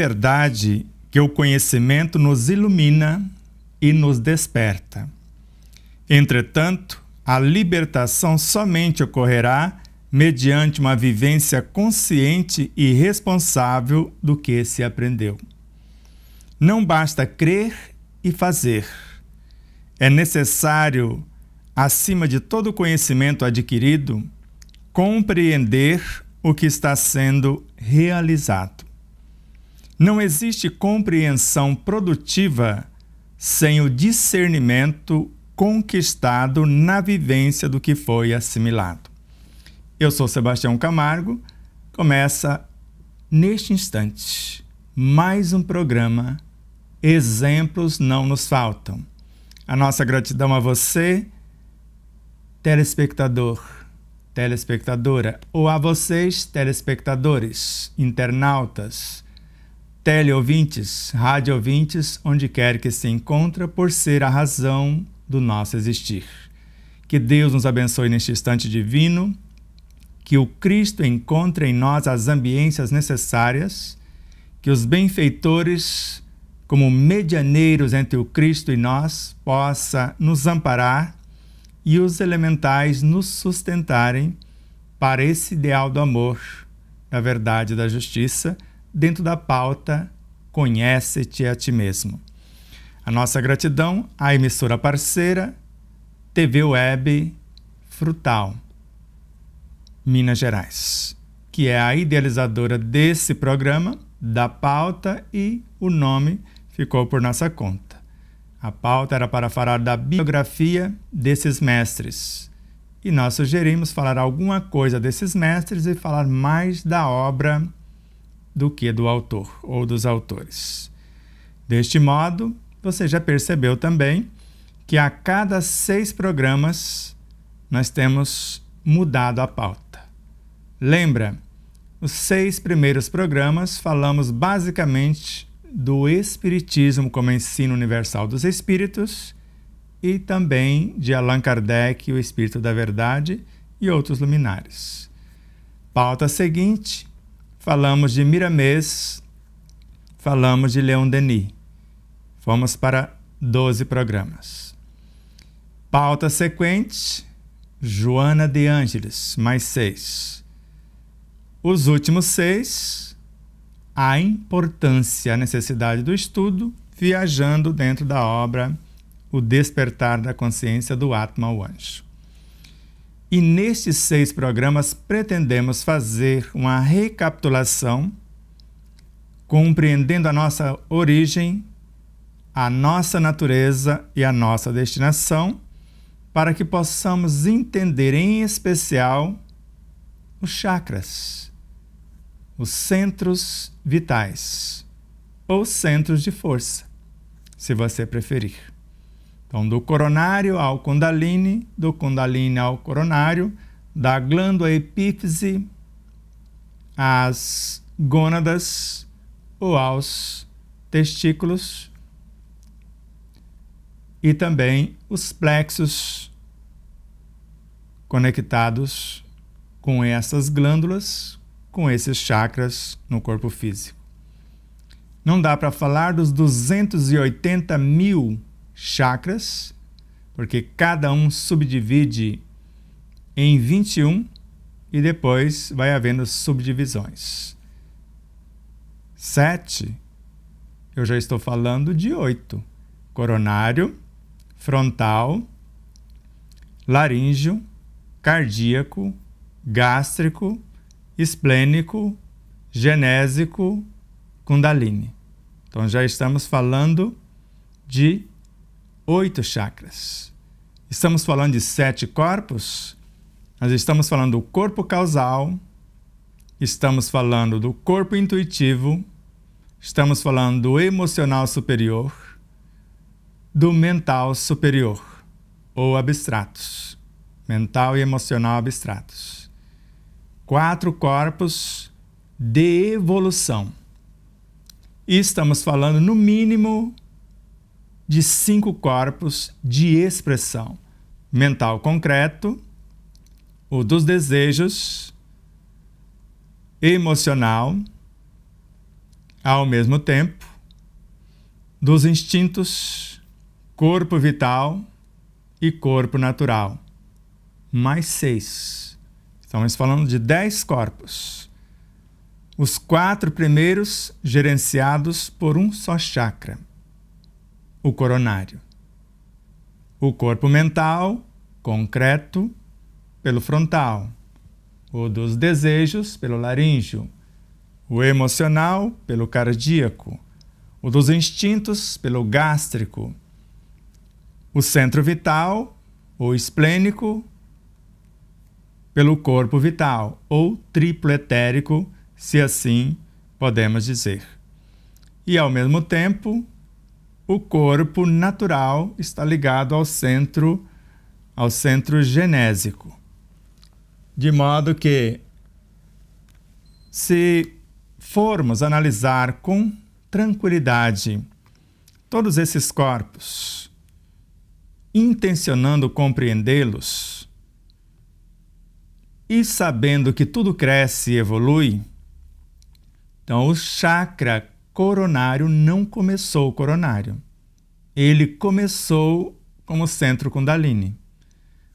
verdade que o conhecimento nos ilumina e nos desperta. Entretanto, a libertação somente ocorrerá mediante uma vivência consciente e responsável do que se aprendeu. Não basta crer e fazer. É necessário, acima de todo conhecimento adquirido, compreender o que está sendo realizado. Não existe compreensão produtiva sem o discernimento conquistado na vivência do que foi assimilado. Eu sou Sebastião Camargo. Começa neste instante mais um programa Exemplos Não Nos Faltam. A nossa gratidão a você, telespectador, telespectadora, ou a vocês, telespectadores, internautas teleouvintes, rádio ouvintes, onde quer que se encontra, por ser a razão do nosso existir. Que Deus nos abençoe neste instante divino, que o Cristo encontre em nós as ambiências necessárias, que os benfeitores, como medianeiros entre o Cristo e nós, possa nos amparar e os elementais nos sustentarem para esse ideal do amor, da verdade e da justiça dentro da pauta Conhece-te a ti mesmo. A nossa gratidão à emissora parceira TV Web Frutal, Minas Gerais, que é a idealizadora desse programa, da pauta e o nome ficou por nossa conta. A pauta era para falar da biografia desses mestres. E nós sugerimos falar alguma coisa desses mestres e falar mais da obra do que do autor ou dos autores. Deste modo, você já percebeu também que a cada seis programas nós temos mudado a pauta. Lembra, os seis primeiros programas falamos basicamente do Espiritismo como ensino universal dos Espíritos e também de Allan Kardec, o Espírito da Verdade e outros luminares. Pauta seguinte: falamos de Miramês, falamos de Leon Denis. Fomos para 12 programas. Pauta sequente, Joana de Ângeles, mais seis. Os últimos seis, a importância, a necessidade do estudo, viajando dentro da obra O Despertar da Consciência do Atma ao Anjo. E nestes seis programas pretendemos fazer uma recapitulação, compreendendo a nossa origem, a nossa natureza e a nossa destinação, para que possamos entender, em especial, os chakras, os centros vitais ou centros de força, se você preferir. Então, do coronário ao condaline, do condaline ao coronário, da glândula epífise às gônadas ou aos testículos e também os plexos conectados com essas glândulas, com esses chakras no corpo físico. Não dá para falar dos 280 mil chakras, porque cada um subdivide em 21 e depois vai havendo subdivisões. 7, eu já estou falando de 8. Coronário, frontal, laríngeo, cardíaco, gástrico, esplênico, genésico, kundalini. Então já estamos falando de oito chakras. Estamos falando de sete corpos, nós estamos falando do corpo causal, estamos falando do corpo intuitivo, estamos falando do emocional superior, do mental superior ou abstratos, mental e emocional abstratos. Quatro corpos de evolução. E estamos falando, no mínimo, de cinco corpos de expressão: mental concreto, o dos desejos, emocional, ao mesmo tempo, dos instintos, corpo vital e corpo natural. Mais seis. Então, Estamos falando de dez corpos. Os quatro primeiros gerenciados por um só chakra o coronário. O corpo mental, concreto, pelo frontal. O dos desejos, pelo laríngeo. O emocional, pelo cardíaco. O dos instintos, pelo gástrico. O centro vital, ou esplênico, pelo corpo vital, ou tripletérico, se assim podemos dizer. E ao mesmo tempo, o corpo natural está ligado ao centro ao centro genésico. De modo que se formos analisar com tranquilidade todos esses corpos, intencionando compreendê-los e sabendo que tudo cresce e evolui, então o chakra coronário não começou coronário. Ele começou como centro Kundalini.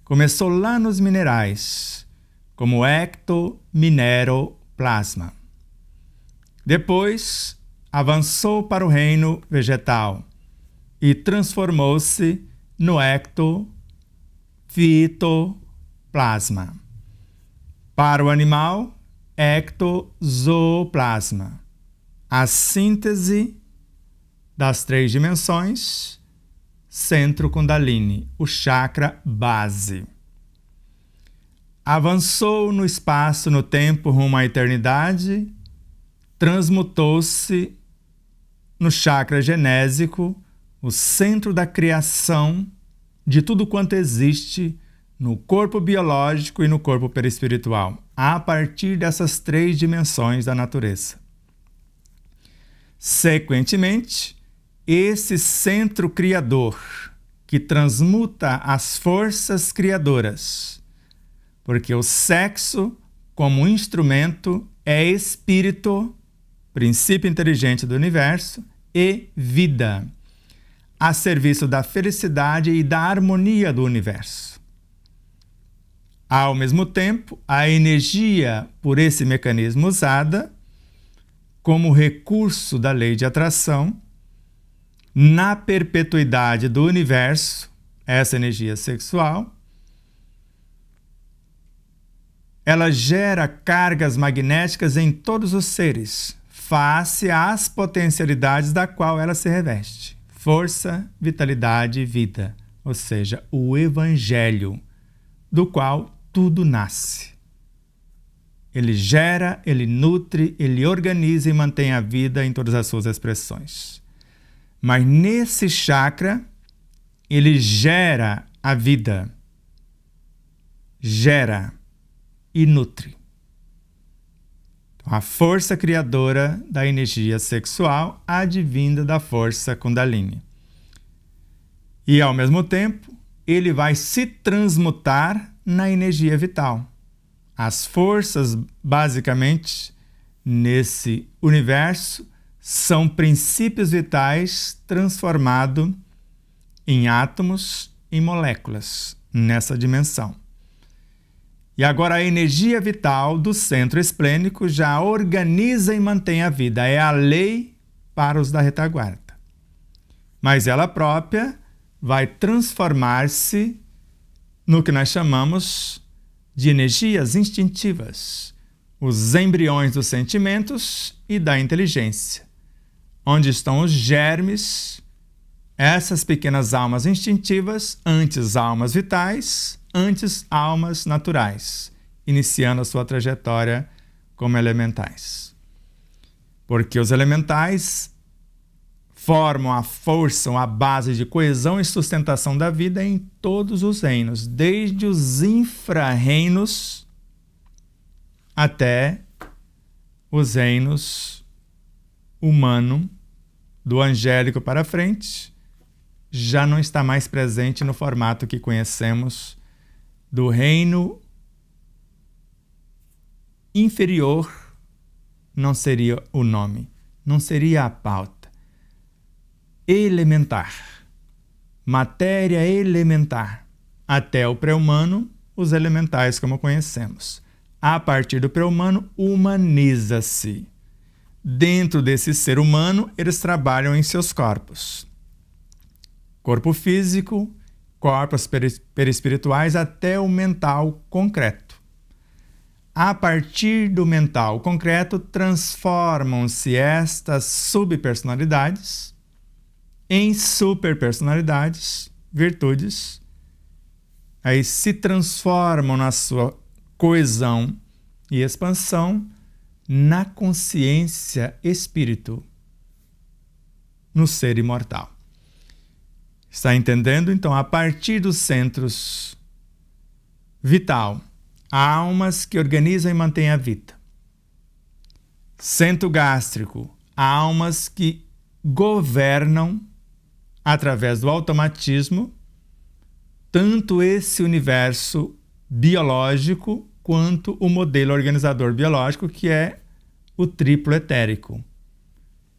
Começou lá nos minerais, como ecto-minero-plasma. Depois, avançou para o reino vegetal e transformou-se no ecto-fito-plasma. Para o animal, ecto zooplasma a síntese das três dimensões, centro Kundalini, o chakra base. Avançou no espaço, no tempo, rumo à eternidade, transmutou-se no chakra genésico, o centro da criação de tudo quanto existe no corpo biológico e no corpo perispiritual, a partir dessas três dimensões da natureza. Sequentemente, esse centro criador que transmuta as forças criadoras, porque o sexo, como instrumento, é espírito, princípio inteligente do universo, e vida, a serviço da felicidade e da harmonia do universo. Ao mesmo tempo, a energia por esse mecanismo usada como recurso da lei de atração, na perpetuidade do universo, essa energia sexual, ela gera cargas magnéticas em todos os seres, face às potencialidades da qual ela se reveste: força, vitalidade e vida, ou seja, o evangelho, do qual tudo nasce. Ele gera, ele nutre, ele organiza e mantém a vida em todas as suas expressões. Mas nesse chakra, ele gera a vida. Gera e nutre. Então, a força criadora da energia sexual advinda da força Kundalini. E ao mesmo tempo, ele vai se transmutar na energia vital. As forças, basicamente, nesse universo são princípios vitais transformados em átomos, e moléculas, nessa dimensão. E agora a energia vital do centro esplênico já organiza e mantém a vida, é a lei para os da retaguarda. Mas ela própria vai transformar-se no que nós chamamos de energias instintivas, os embriões dos sentimentos e da inteligência, onde estão os germes, essas pequenas almas instintivas, antes almas vitais, antes almas naturais, iniciando a sua trajetória como elementais. Porque os elementais formam a força, a base de coesão e sustentação da vida em todos os reinos, desde os infrarreinos até os reinos humano, do angélico para frente, já não está mais presente no formato que conhecemos do reino inferior, não seria o nome, não seria a pauta elementar. Matéria elementar. Até o pré-humano, os elementais como conhecemos. A partir do pré-humano, humaniza-se. Dentro desse ser humano, eles trabalham em seus corpos. Corpo físico, corpos perispirituais até o mental concreto. A partir do mental concreto, transformam-se estas subpersonalidades em superpersonalidades, virtudes, aí se transformam na sua coesão e expansão na consciência espírito, no ser imortal. Está entendendo? Então, a partir dos centros vital, almas que organizam e mantêm a vida. Centro gástrico, almas que governam através do automatismo, tanto esse universo biológico quanto o modelo organizador biológico, que é o triplo etérico,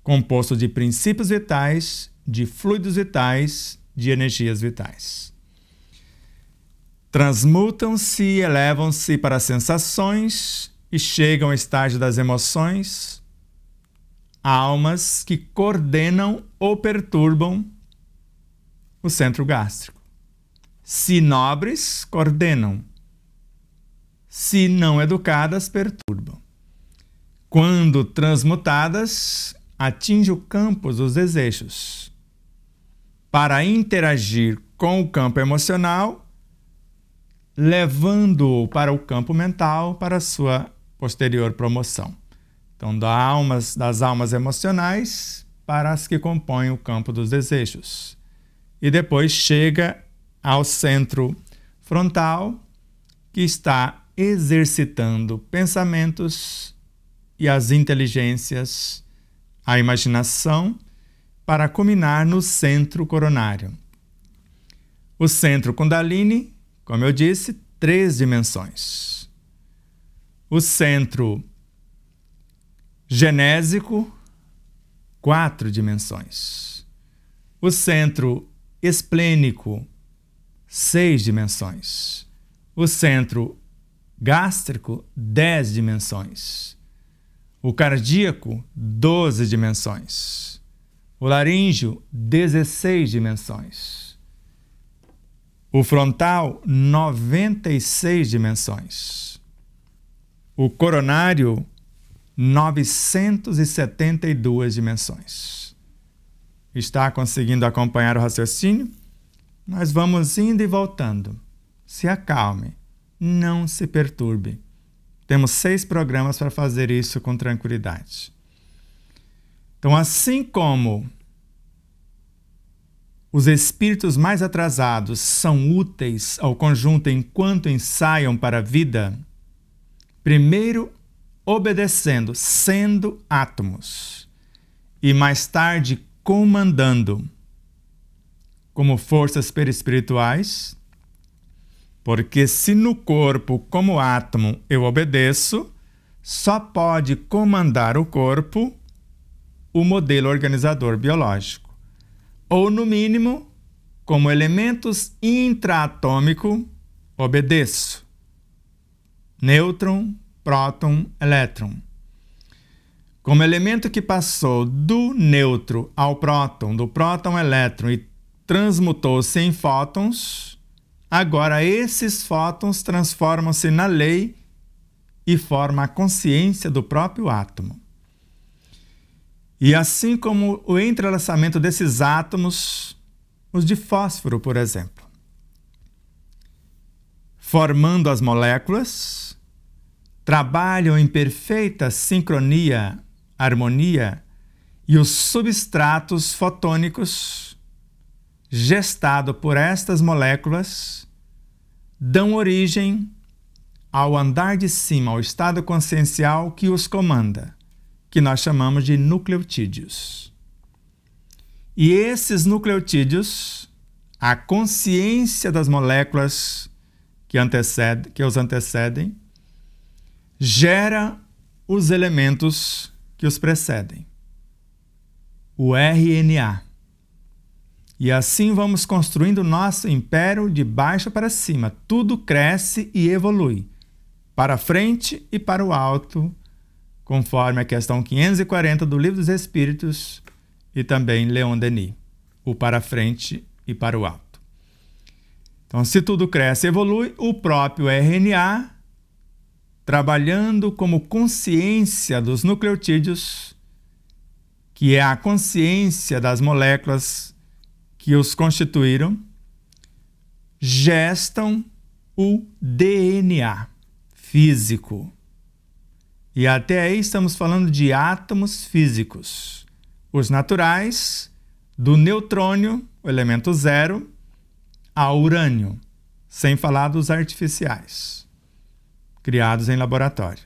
composto de princípios vitais, de fluidos vitais, de energias vitais. Transmutam-se e elevam-se para sensações e chegam ao estágio das emoções, almas que coordenam ou perturbam o centro gástrico. Se nobres, coordenam. Se não educadas, perturbam. Quando transmutadas, atinge o campo dos desejos. Para interagir com o campo emocional, levando-o para o campo mental para sua posterior promoção. Então, almas, das almas emocionais para as que compõem o campo dos desejos e depois chega ao centro frontal, que está exercitando pensamentos e as inteligências, a imaginação, para culminar no centro coronário. O centro Kundalini, como eu disse, três dimensões. O centro genésico, quatro dimensões. O centro esplênico, seis dimensões. O centro gástrico, dez dimensões. O cardíaco, doze dimensões. O laríngeo, dezesseis dimensões. O frontal, noventa e seis dimensões. O coronário, novecentos e setenta e duas dimensões. Está conseguindo acompanhar o raciocínio? Nós vamos indo e voltando. Se acalme, não se perturbe. Temos seis programas para fazer isso com tranquilidade. Então, assim como os espíritos mais atrasados são úteis ao conjunto enquanto ensaiam para a vida, primeiro obedecendo, sendo átomos, e mais tarde comandando como forças perispirituais, porque se no corpo, como átomo, eu obedeço, só pode comandar o corpo o modelo organizador biológico. Ou, no mínimo, como elementos intraatômico, obedeço. Nêutron, próton, elétron. Como elemento que passou do nêutro ao próton, do próton ao elétron e transmutou-se em fótons, agora esses fótons transformam-se na lei e forma a consciência do próprio átomo. E assim como o entrelaçamento desses átomos, os de fósforo, por exemplo, formando as moléculas, trabalham em perfeita sincronia harmonia e os substratos fotônicos gestado por estas moléculas dão origem ao andar de cima, ao estado consciencial que os comanda, que nós chamamos de nucleotídeos. E esses nucleotídeos, a consciência das moléculas que, antecede, que os antecedem, gera os elementos que os precedem, o RNA. E assim vamos construindo nosso império de baixo para cima. Tudo cresce e evolui, para frente e para o alto, conforme a questão 540 do Livro dos Espíritos e também Leon Denis, o para frente e para o alto. Então, se tudo cresce e evolui, o próprio RNA trabalhando como consciência dos nucleotídeos, que é a consciência das moléculas que os constituíram, gestam o DNA físico. E até aí estamos falando de átomos físicos. Os naturais, do neutrônio, o elemento zero, ao urânio, sem falar dos artificiais criados em laboratório.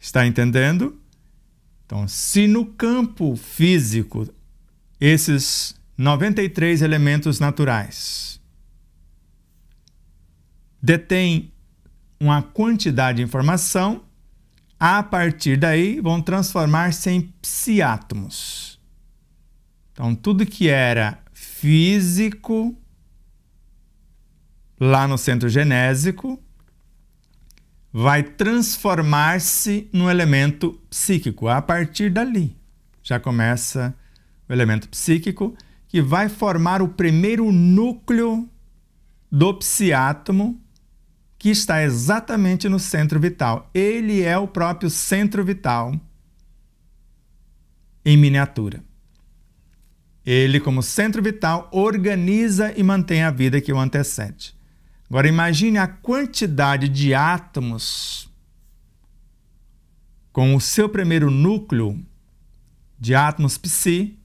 Está entendendo? Então, se no campo físico esses 93 elementos naturais detêm uma quantidade de informação, a partir daí vão transformar-se em psiátomos. Então, tudo que era físico lá no centro genésico vai transformar-se num elemento psíquico. A partir dali, já começa o elemento psíquico que vai formar o primeiro núcleo do psiátomo que está exatamente no centro vital. Ele é o próprio centro vital em miniatura. Ele, como centro vital, organiza e mantém a vida que o antecede. Agora imagine a quantidade de átomos com o seu primeiro núcleo de átomos psi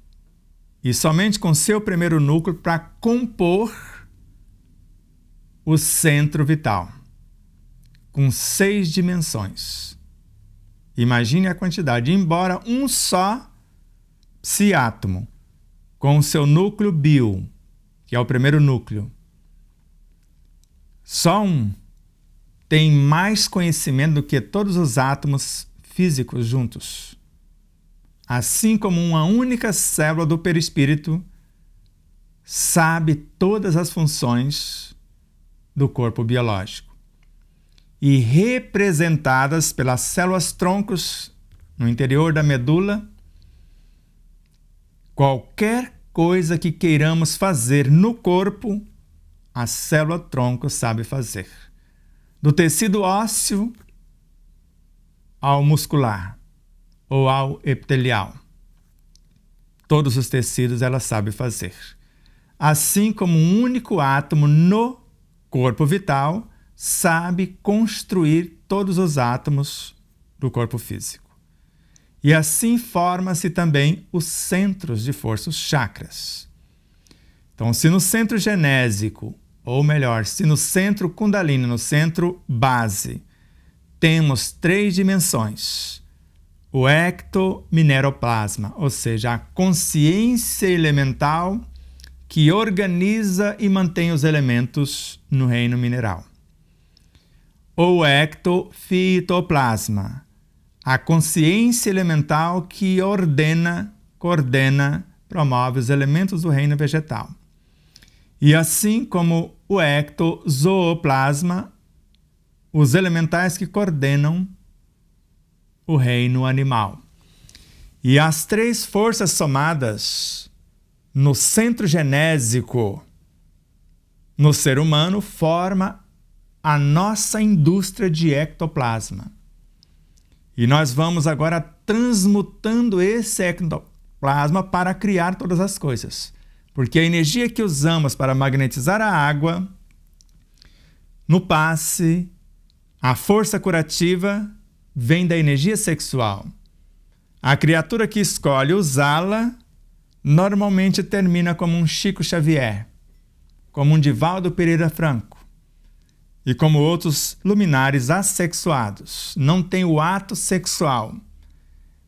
e somente com seu primeiro núcleo para compor o centro vital com seis dimensões. Imagine a quantidade, embora um só psi átomo com o seu núcleo bio, que é o primeiro núcleo só um tem mais conhecimento do que todos os átomos físicos juntos. Assim como uma única célula do perispírito sabe todas as funções do corpo biológico e representadas pelas células troncos no interior da medula, qualquer coisa que queiramos fazer no corpo a célula tronco sabe fazer. Do tecido ósseo ao muscular ou ao epitelial. Todos os tecidos ela sabe fazer. Assim como um único átomo no corpo vital sabe construir todos os átomos do corpo físico. E assim forma-se também os centros de força, os chakras. Então, se no centro genésico ou melhor, se no centro Kundalini, no centro base, temos três dimensões: o ectomineroplasma, ou seja, a consciência elemental que organiza e mantém os elementos no reino mineral. Ou ectofitoplasma, a consciência elemental que ordena, coordena, promove os elementos do reino vegetal. E assim como o ectozooplasma, os elementais que coordenam o reino animal. E as três forças somadas no centro genésico no ser humano forma a nossa indústria de ectoplasma. E nós vamos agora transmutando esse ectoplasma para criar todas as coisas porque a energia que usamos para magnetizar a água, no passe, a força curativa vem da energia sexual. A criatura que escolhe usá-la normalmente termina como um Chico Xavier, como um Divaldo Pereira Franco e como outros luminares assexuados. Não tem o ato sexual,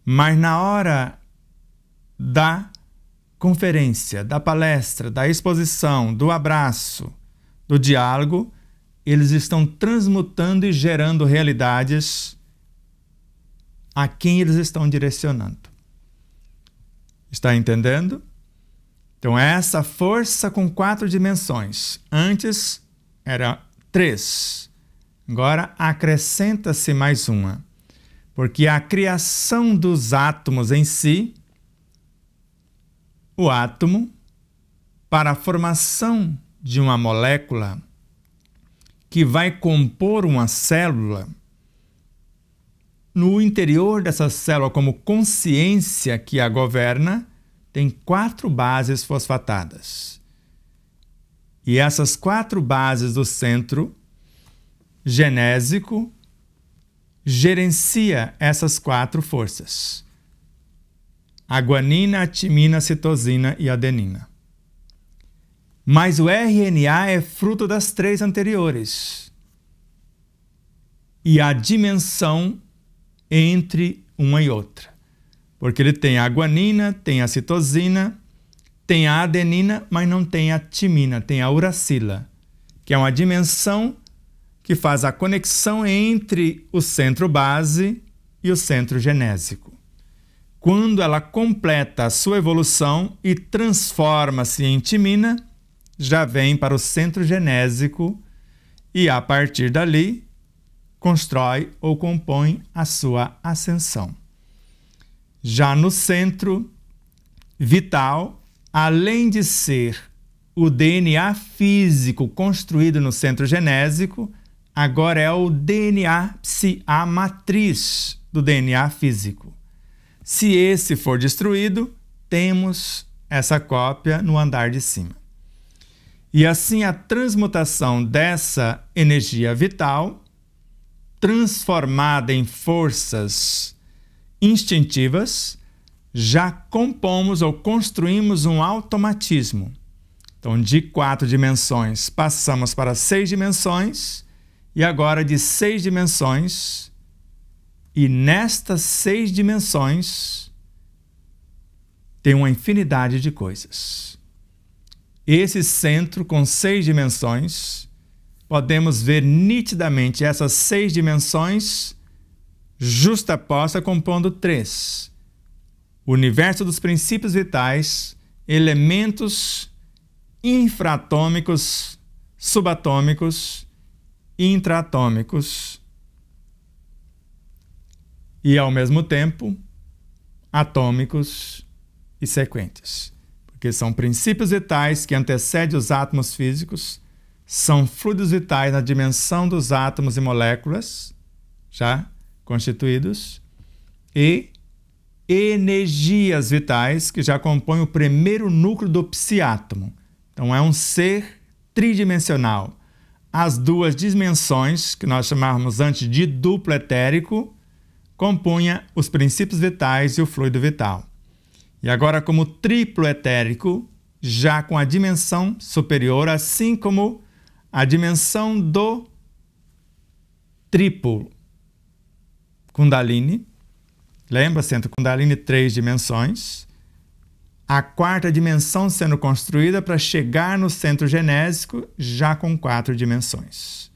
mas na hora da conferência, da palestra, da exposição, do abraço, do diálogo, eles estão transmutando e gerando realidades a quem eles estão direcionando. Está entendendo? Então, essa força com quatro dimensões. Antes era três. Agora acrescenta-se mais uma. Porque a criação dos átomos em si o átomo para a formação de uma molécula que vai compor uma célula, no interior dessa célula, como consciência que a governa, tem quatro bases fosfatadas. E essas quatro bases do centro genésico gerencia essas quatro forças a guanina, a timina, a citosina e a adenina. Mas o RNA é fruto das três anteriores. E a dimensão entre uma e outra. Porque ele tem a guanina, tem a citosina, tem a adenina, mas não tem a timina, tem a uracila, que é uma dimensão que faz a conexão entre o centro base e o centro genésico. Quando ela completa a sua evolução e transforma-se em timina, já vem para o centro genésico e, a partir dali, constrói ou compõe a sua ascensão. Já no centro vital, além de ser o DNA físico construído no centro genésico, agora é o DNA psi, a matriz do DNA físico. Se esse for destruído, temos essa cópia no andar de cima. E assim a transmutação dessa energia vital, transformada em forças instintivas, já compomos ou construímos um automatismo. Então, de quatro dimensões, passamos para seis dimensões, e agora de seis dimensões, e nestas seis dimensões tem uma infinidade de coisas. Esse centro com seis dimensões, podemos ver nitidamente essas seis dimensões justaposta compondo três: o universo dos princípios vitais, elementos infratômicos, subatômicos e intraatômicos e, ao mesmo tempo, atômicos e sequentes, porque são princípios vitais que antecedem os átomos físicos, são fluidos vitais na dimensão dos átomos e moléculas já constituídos e energias vitais que já compõem o primeiro núcleo do psiátomo. Então é um ser tridimensional. As duas dimensões, que nós chamávamos antes de duplo etérico, compunha os princípios vitais e o fluido vital. E agora, como triplo etérico, já com a dimensão superior, assim como a dimensão do triplo Kundalini. Lembra, centro Kundalini três dimensões. A quarta dimensão sendo construída para chegar no centro genésico já com quatro dimensões.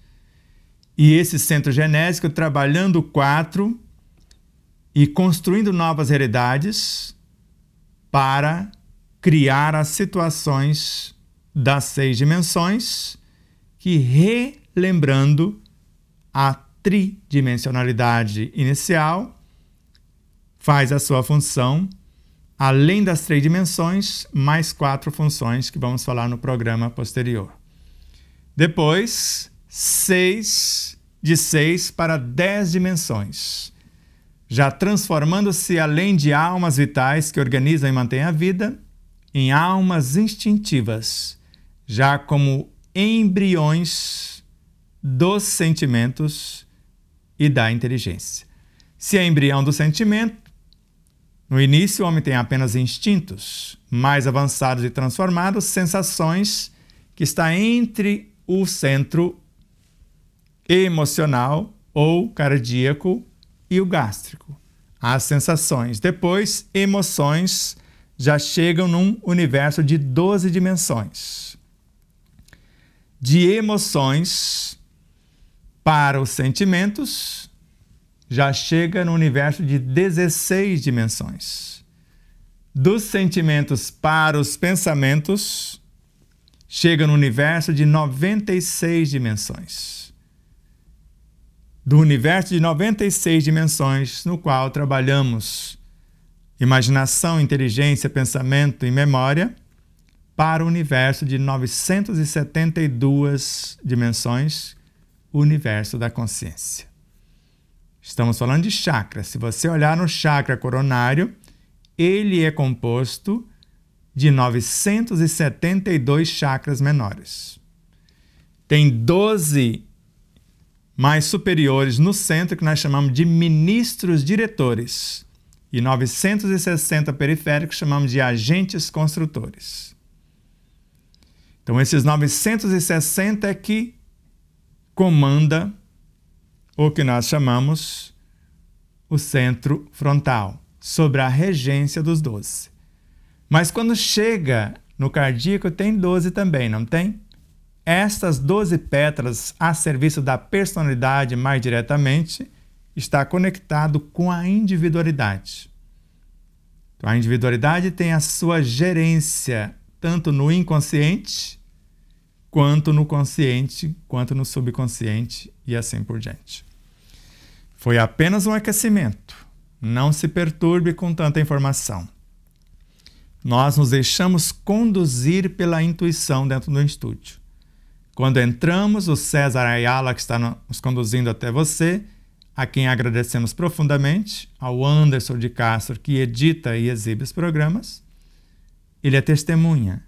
E esse centro genésico trabalhando quatro e construindo novas realidades para criar as situações das seis dimensões que relembrando a tridimensionalidade inicial faz a sua função além das três dimensões mais quatro funções que vamos falar no programa posterior. Depois, seis de seis para dez dimensões já transformando-se além de almas vitais que organizam e mantêm a vida, em almas instintivas, já como embriões dos sentimentos e da inteligência. Se é embrião do sentimento, no início o homem tem apenas instintos, mais avançados e transformados, sensações que está entre o centro emocional ou cardíaco e o gástrico. As sensações. Depois, emoções já chegam num universo de 12 dimensões. De emoções para os sentimentos, já chega no universo de 16 dimensões. Dos sentimentos para os pensamentos, chega no universo de 96 dimensões do universo de 96 dimensões no qual trabalhamos imaginação, inteligência, pensamento e memória para o universo de 972 dimensões, o universo da consciência. Estamos falando de chakra. Se você olhar no chakra coronário, ele é composto de 972 chakras menores. Tem 12 mais superiores no centro, que nós chamamos de ministros diretores, e 960 periféricos chamamos de agentes construtores. Então, esses 960 é que comanda o que nós chamamos o centro frontal, sobre a regência dos 12. Mas quando chega no cardíaco, tem 12 também, não tem? Estas 12 pedras a serviço da personalidade mais diretamente está conectado com a individualidade. Então, a individualidade tem a sua gerência tanto no inconsciente quanto no consciente, quanto no subconsciente e assim por diante. Foi apenas um aquecimento. Não se perturbe com tanta informação. Nós nos deixamos conduzir pela intuição dentro do estúdio. Quando entramos, o César Ayala, que está nos conduzindo até você, a quem agradecemos profundamente, ao Anderson de Castro, que edita e exibe os programas, ele é testemunha.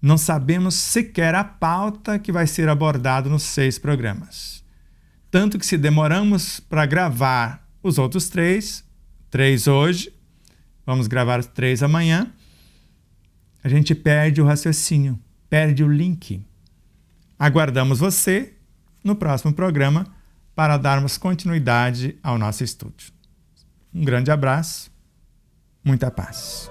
Não sabemos sequer a pauta que vai ser abordada nos seis programas. Tanto que, se demoramos para gravar os outros três, três hoje, vamos gravar os três amanhã, a gente perde o raciocínio, perde o link. Aguardamos você no próximo programa para darmos continuidade ao nosso estudo. Um grande abraço, muita paz.